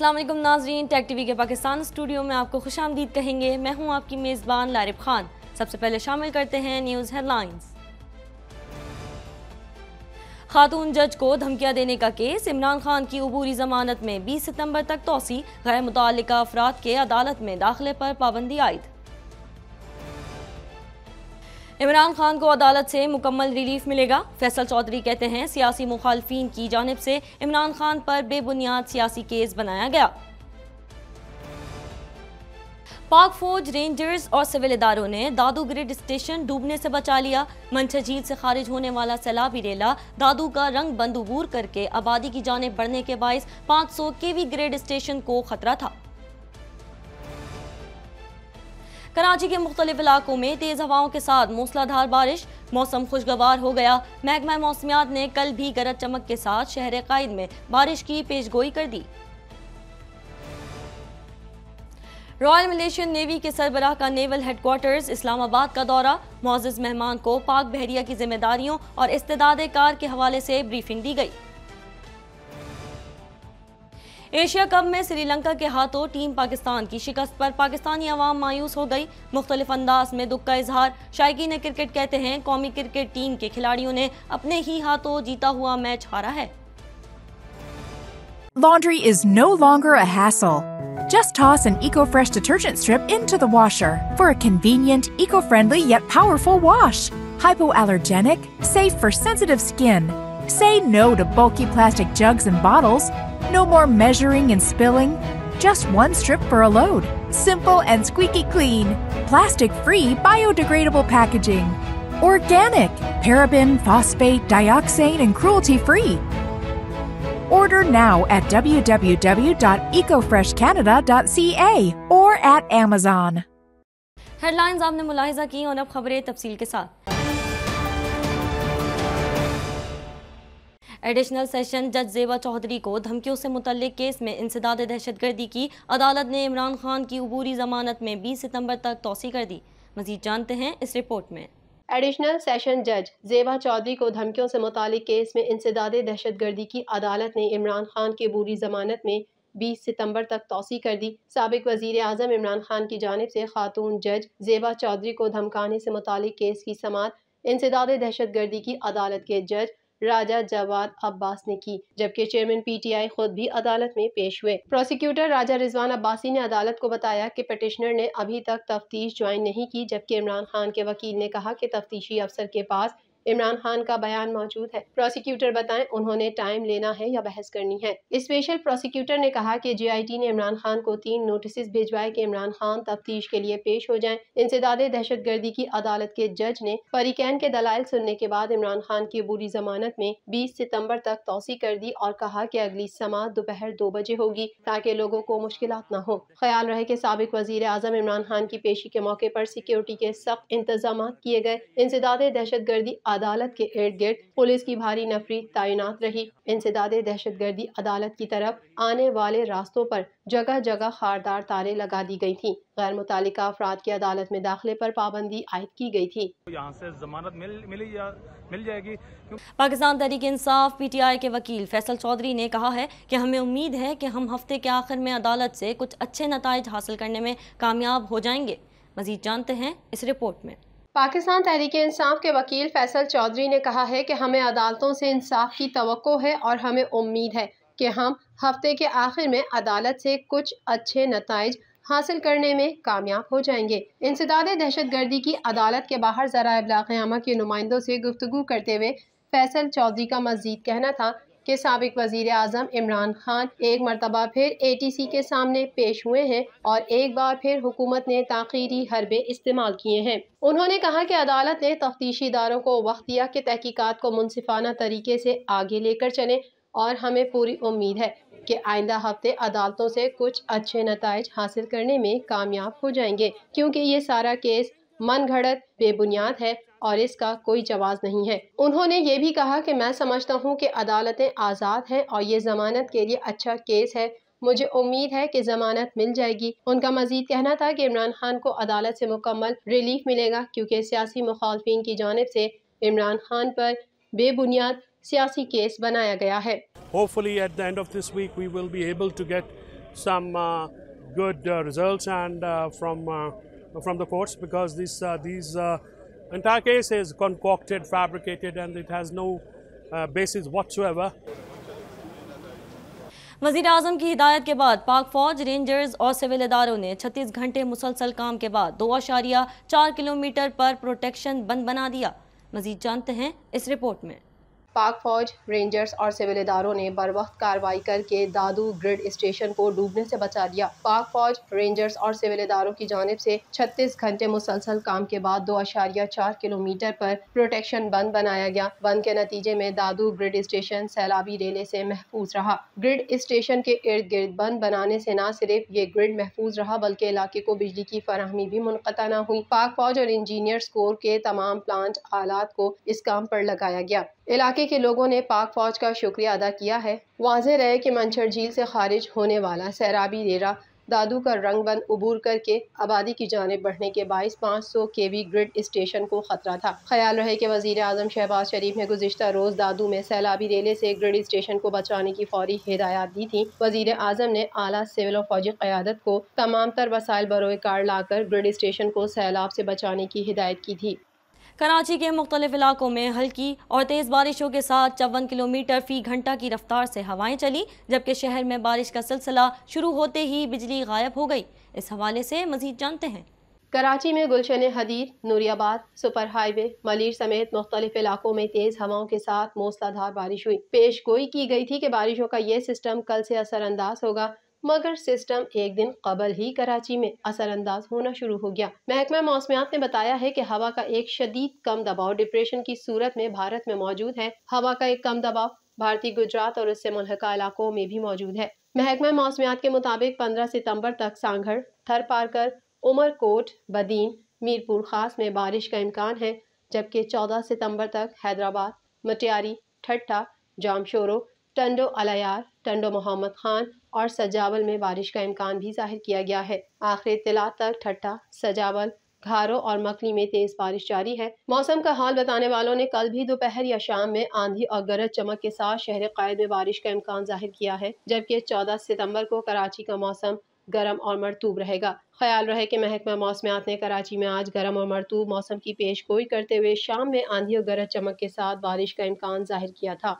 अस्सलाम वालेकुम नाजरीन टेक टीवी के पाकिस्तान स्टूडियो में आपको खुश आमदीद कहेंगे मैं हूं आपकी मेज़बान लारिब खान सबसे पहले शामिल करते हैं न्यूज़ हेडलाइंस खातून जज को धमकियां देने का केस इमरान खान की अबूरी जमानत में बीस सितम्बर तक तोसी गैर मुतल अफराद के अदालत में दाखिले पर पाबंदी आयद इमरान खान को अदालत से मुकम्मल रिलीफ मिलेगा फैसल चौधरी कहते हैं सियासी मुखालफी की जानब से इमरान खान पर बेबुनियाद सियासी केस बनाया गया पाक फौज रेंजर्स और सिविल इदारों ने दादू ग्रिड स्टेशन डूबने से बचा लिया मंछा झील से खारिज होने वाला सैलाबी रेला दादू का रंग बंद करके आबादी की जानब बढ़ने के बायस 500 केवी ग्रेड स्टेशन को खतरा था कराची के मुख्तलिफ इलाकों में तेज़ हवाओं के साथ मूसलाधार बारिश मौसम खुशगवार हो गया महकमा मौसमियात ने कल भी गरज चमक के साथ शहर कायद में बारिश की पेशगोई कर दी रॉयल मलेशियन नेवी के सरबराह का नेवल हेडक्वार्टर्स इस्लामाबाद का दौरा मोज़ मेहमान को पाक बहरिया की जिम्मेदारियों और इस्तेदाद कार के हवाले से ब्रीफिंग दी गई एशिया कप में श्रीलंका के हाथों टीम पाकिस्तान की शिकस्त पर पाकिस्तानी आवाम मायूस हो गई मुख्तलिफ अंदाज में दुख का इजहार ने क्रिकेट कहते हैं कौमी क्रिकेट टीम के खिलाड़ियों ने अपने ही हाथों जीता हुआ मैच हारा है Laundry is no longer a hassle. Just toss an EcoFresh detergent strip into the washer for a convenient, eco-friendly yet powerful wash. Hypoallergenic, safe for sensitive skin. Say no to bulky plastic jugs and bottles No more measuring and spilling. Just one strip for a load. Simple and squeaky clean. Plastic free, biodegradable packaging. Organic, paraben, phosphate, dioxane, and cruelty free. Order now at www.ecofreshcanada.ca or at Amazon. Headlines आपने the की और अब खबरें तफसील के साथ additional session जज जेवा चौधरी को धमकियों से मुतलिक केस में इंसदाद दहशतगर्दी की अदालत ने इमरान खान की अबूरी जमानत में बीस सितम्बर तक तोसी कर दी मजीद जानते हैं इस रिपोर्ट में एडिशनल सेशन जज जेवा चौधरी को धमकियों से मुतल केस में इंसदाद दहशतगर्दी की अदालत ने इमरान खान की अबूरी जमानत में बीस सितम्बर तक तोसी कर दी सबक वजीर अजम इमरान खान की जानब से खातून जज जेबा चौधरी को धमकाने से मुतल केस की समात इंसदाद दहशत गर्दी की अदालत के जज राजा जवाद अब्बास ने की जबकि चेयरमैन पीटीआई खुद भी अदालत में पेश हुए प्रोसिक्यूटर राजा रिजवान अब्बासी ने अदालत को बताया कि पटिशनर ने अभी तक तफ्तीश ज्वाइन नहीं की जबकि इमरान खान के वकील ने कहा कि तफ्तीशी अफसर के पास इमरान खान का बयान मौजूद है प्रोसिक्यूटर बताएं उन्होंने टाइम लेना है या बहस करनी है स्पेशल प्रोसिक्यूटर ने कहा कि जीआईटी ने इमरान खान को तीन नोटिस भिजवाए कि इमरान खान तफ्तीश के लिए पेश हो जाएं इंसदाद दहशत गर्दी की अदालत के जज ने फरीकैन के दलाल सुनने के बाद इमरान खान की बुरी जमानत में बीस सितम्बर तक तोसी कर दी और कहा की अगली समात दोपहर दो बजे होगी ताकि लोगों को मुश्किल न हो ख्याल रहे की सबक वजीर आजम इमरान खान की पेशी के मौके आरोप सिक्योरिटी के सख्त इंतजाम किए गए इंसदाद दहशत गर्दी अदालत के इर्द गिर्द पुलिस की भारी नफरी तैनात रही इंसदाद दहशत गर्दी अदालत की तरफ आने वाले रास्तों पर जगह जगह खारदार तारे लगा दी गई थी गैर मुतल अफराद की अदालत में दाखिले पर पाबंदी आयद की गई थी यहाँ से जमानत मिल मिली या मिल जाएगी पाकिस्तान तरीके इंसाफ पी टी आई के वकील फैसल चौधरी ने कहा है कि हमें उम्मीद है कि हम हफ्ते के आखिर में अदालत से कुछ अच्छे नतज हासिल करने में कामयाब हो जाएंगे मजीद जानते हैं इस रिपोर्ट में पाकिस्तान तहरीक इंसाफ के वकील फैसल चौधरी ने कहा है कि हमें अदालतों से इंसाफ की तो है और हमें उम्मीद है कि हम हफ्ते के आखिर में अदालत से कुछ अच्छे नतज हासिल करने में कामयाब हो जाएंगे इंसदाद दहशत गर्दी की अदालत के बाहर जरा अबलाकयामा के नुमाइंदों से गुफ्तु करते हुए फैसल चौधरी का मजीद कहना था के सबक वजीर अजम इमरान खान एक मरतबा फिर ए टी सी के सामने पेश हुए हैं और एक बार फिर हुकूमत ने तखीरी हरबे इस्तेमाल किए हैं उन्होंने कहा कि अदालत ने तफ्तीशी इदारों को वक्त दिया कि तहकीकत को मुनफाना तरीके से आगे लेकर चले और हमें पूरी उम्मीद है कि आइंदा हफ्ते अदालतों से कुछ अच्छे नतज हासिल करने में कामयाब हो जाएंगे क्योंकि ये सारा केस मन घड़त बेबुनियाद है और इसका कोई जवाब नहीं है उन्होंने ये भी कहा कि मैं समझता हूँ कि अदालतें आज़ाद हैं और ये ज़मानत के लिए अच्छा केस है मुझे उम्मीद है कि जमानत मिल जाएगी उनका मजीद कहना था कि इमरान खान को अदालत से मुकम्मल रिलीफ मिलेगा क्योंकि सियासी मुखालफी की जानब से इमरान खान पर बेबुनियाद सियासी केस बनाया गया है Hopefully at the end of this week we will be able to get some uh, good uh, results and uh, from uh, from the courts because this uh, these uh, Entire case is concocted, fabricated, and it has no uh, basis whatsoever. वजीर अजम की हिदायत के बाद पाक फौज rangers और civil इदारों ने 36 घंटे मुसलसल काम के बाद दो अशारिया चार किलोमीटर पर प्रोटेक्शन बंद बना दिया मजीद जानते हैं इस रिपोर्ट में पाक फौज रेंजर्स और सिविल इदारों ने बर वक्त कार्रवाई करके दादू ग्रिड स्टेशन को डूबने से बचा लिया पाक फौज रेंजर्स और सिविल इदारों की जानब से 36 घंटे मुसलसल काम के बाद दो अशारिया चार किलोमीटर पर प्रोटेक्शन बंद बनाया गया बंद के नतीजे में दादू ग्रिड स्टेशन सैलाबी रेले से महफूज रहा ग्रिड स्टेशन के इर्द गिर्द बंद बनाने से न सिर्फ ये ग्रिड महफूज रहा बल्कि इलाके को बिजली की फरहमी भी मुनता न हुई पाक फौज और इंजीनियर कोर के तमाम प्लांट आलात को इस काम पर लगाया गया इलाके इलाके के लोगों ने पाक फौज का शुक्रिया अदा किया है वाज रहे कि मंछर झील से खारिज होने वाला सैराबी रेरा दादू का रंग बंद उबूर करके आबादी की जानब बढ़ने के बाईस पाँच सौ के वी ग्रिड स्टेशन को खतरा था ख्याल रहे कि वजीर अजम शहबाज शरीफ ने गुजशत रोज़ दादू में सैलाबी रेले से ग्रिड स्टेशन को बचाने की फौरी हिदायत दी थी वजीर अजम ने आला सिविल और फौजी क्यादत को तमाम तर वसाइल बरोए कार लाकर ग्रिड स्टेशन को सैलाब से बचाने की हिदायत की थी कराची के मुख्तलिफ इलाकों में हल्की और तेज़ बारिशों के साथ चौवन किलोमीटर फ़ी घंटा की रफ्तार से हवाएं चली जबकि शहर में बारिश का सिलसिला शुरू होते ही बिजली गायब हो गई इस हवाले से मजीद जानते हैं कराची में गुलशन हदीर नूरियाबाद सुपर हाईवे मलिर समेत मुख्तलिफ इलाकों में तेज़ हवाओं के साथ मूसलाधार बारिश हुई पेश गोई की गई थी कि बारिशों का यह सिस्टम कल से असरअंदाज होगा मगर सिस्टम एक दिन कबल ही कराची में असरअंदाज होना शुरू हो गया महकमा मौसमियात ने बताया है कि हवा का एक शदीद कम दबाव डिप्रेशन की सूरत में भारत में मौजूद है हवा का एक कम दबाव भारतीय गुजरात और उससे मुलहका इलाकों में भी मौजूद है महकमा मौसमियात के मुताबिक 15 सितंबर तक सांगड़ थर पारकर उमरकोट बदीन मीरपुर खास में बारिश का इम्कान है जबकि 14 सितंबर तक हैदराबाद मटियारी ठट्ठा जामशोरो टंडो अलायार टंडो मोहम्मद खान और सजावल में बारिश का इम्कान भी जाहिर किया गया है आखिरी तला तक ठट्टा सजावल घारो और मकली में तेज बारिश जारी है मौसम का हाल बताने वालों ने कल भी दोपहर या शाम में आंधी और गरज चमक के साथ शहर कायद में बारिश का इम्कान जाहिर किया है जबकि 14 सितंबर को कराची का मौसम गर्म और मरतूब रहेगा ख्याल रहे कि महकमा मौसमियात ने कराची में आज गर्म और मरतूब मौसम की पेश गोई करते हुए शाम में आंधी और गरज चमक के साथ बारिश का इम्कान जाहिर किया था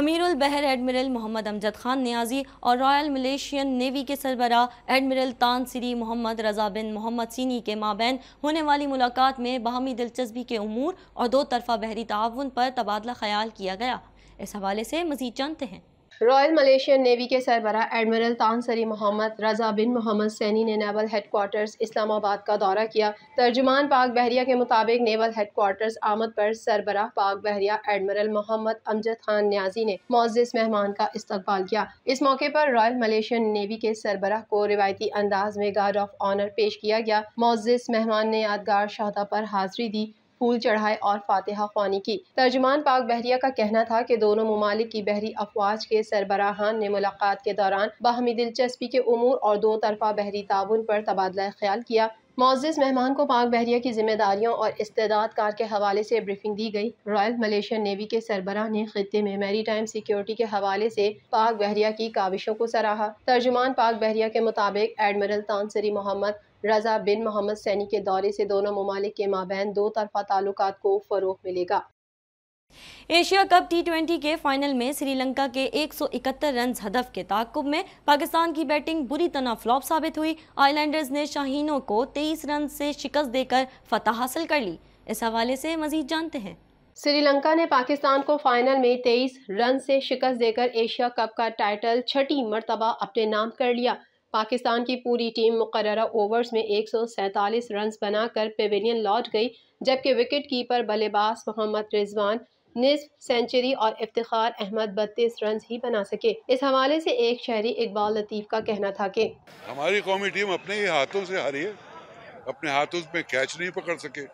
अमीरुल बहर एडमिरल मोहम्मद अमजद खान न्याजी और रॉयल मलेशियन नेवी के सरबरा admiral Tan Sri Mohammad Raza bin Mohammad Sani के माबेन होने वाली मुलाकात में बाहमी दिलचस्पी के अमूर और दो तरफा बहरी तावन पर तबादला ख्याल किया गया इस हवाले से मजीद जानते हैं रॉयल मलेशियन नेवी के सरबरा admiral Tan Sri Mohammad Raza bin Mohammad Sani ने नेवल हेडकोार्टर्स इस्लामाबाद का दौरा किया तर्जुमान पाक बहरिया के मुताबिक नेवल हेडकोार्टर्स आमद पर सरबरा पाक बहरिया एडमिरल मोहम्मद अमजद खान न्याजी ने मोजिस मेहमान का इस्तकबाल किया इस मौके पर रॉयल मलेशियन नेवी के सरबरा को रिवायती अंदाज में गार्ड ऑफ ऑनर पेश किया गया मोजिस मेहमान ने यादगार शाह पर हाजिरी दी फूल चढ़ाए और फातिहा खानी की तर्जमान पाक बहरिया का कहना था की दोनों ममालिक की बहरी अफवाज के सरबराहान ने मुलाकात के दौरान बाहमी दिलचस्पी के अमूर और दो तरफा बहरी ताउन पर तबादला ख्याल किया मोजिस मेहमान को पाक बहरिया की जिम्मेदारियों और इस्तेदाद कार के हवाले से ब्रीफिंग दी गई रॉयल मलेशियन नेवी के सरबराह ने खत्े में मेरी टाइम सिक्योरिटी के हवाले से पाक बहरिया की काविशों को सराहा तर्जुमान पाक बहरिया के मुताबिक admiral Tan Sri Mohammad Raza bin Mohammad Sani के दौरे से दोनों ममालिक के माबे दो तरफा ताल्लुक को फ़रोग मिलेगा एशिया कप टी के फाइनल में श्रीलंका के 171 रन हदफ के ताकुब में पाकिस्तान की बैटिंग बुरी तरह फ्लॉप साबित हुई आइलैंडर्स ने शाहीनों को 23 रन से शिकस्त देकर फतह हासिल कर ली इस हवाले से मजीद जानते हैं श्रीलंका ने पाकिस्तान को फाइनल में 23 रन से शिकस्त देकर एशिया कप का टाइटल छठी मरतबा अपने नाम कर लिया पाकिस्तान की पूरी टीम मुकर ओवर्स में एक रन बनाकर पेविलियन लौट गई जबकि विकेट कीपर बल्लेबाज मोहम्मद रिजवान निसफ सेंचुरी और इफ्तार अहमद बत्तीस रन ही बना सके इस हवाले से एक शहरी इकबाल लतीफ का कहना था कि हमारी कौमी टीम अपने ही हाथों से हारी है अपने हाथों में कैच नहीं पकड़ सके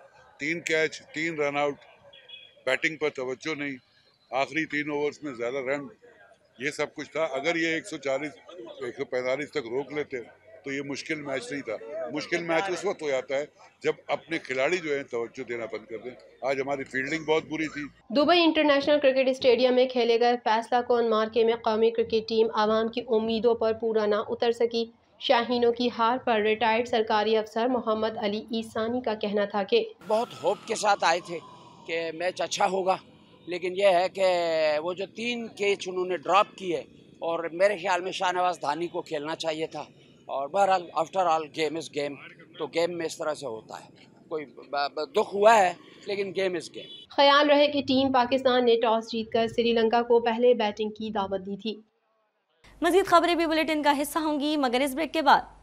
तीन कैच तीन रन आउट बैटिंग पर तवज्जो नहीं आखिरी तीन ओवर्स में ज़्यादा रन ये सब कुछ था अगर ये 140 145 तक रोक लेते तो ये मुश्किल मैच नहीं था मुश्किल मैच उस वक्त हो जाता तो है जब अपने खिलाड़ी जो है तवज्जो देना बंद कर दें आज हमारी फील्डिंग बहुत बुरी थी दुबई इंटरनेशनल क्रिकेट स्टेडियम में खेले गए फैसला कौन मार्के में कौमी क्रिकेट टीम आवाम की उम्मीदों पर पूरा ना उतर सकी शाहीनों की हार पर रिटायर्ड सरकारी अफसर मोहम्मद अली ईसानी का कहना था कि बहुत होप के साथ आए थे कि मैच अच्छा होगा लेकिन यह है कि वो जो तीन कैच उन्होंने ड्रॉप किए और मेरे ख्याल में शाहनवाज धानी को खेलना चाहिए था और बहरहाल after all game is game तो गेम में इस तरह से होता है कोई दुख हुआ है लेकिन गेम इज़ गेम ख्याल रहे कि टीम पाकिस्तान ने टॉस जीतकर श्रीलंका को पहले बैटिंग की दावत दी थी मजीद खबरें भी बुलेटिन का हिस्सा होंगी मगर इस ब्रेक के बाद